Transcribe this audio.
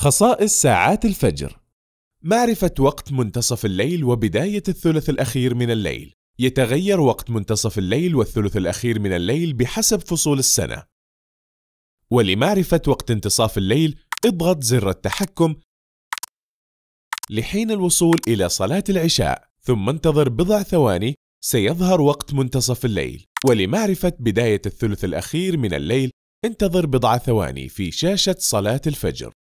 خصائص ساعات الفجر معرفة وقت منتصف الليل وبداية الثلث الأخير من الليل يتغير وقت منتصف الليل والثلث الأخير من الليل بحسب فصول السنة ولمعرفة وقت انتصاف الليل اضغط زر التحكم لحين الوصول إلى صلاة العشاء ثم انتظر بضع ثواني سيظهر وقت منتصف الليل ولمعرفة بداية الثلث الأخير من الليل انتظر بضع ثواني في شاشة صلاة الفجر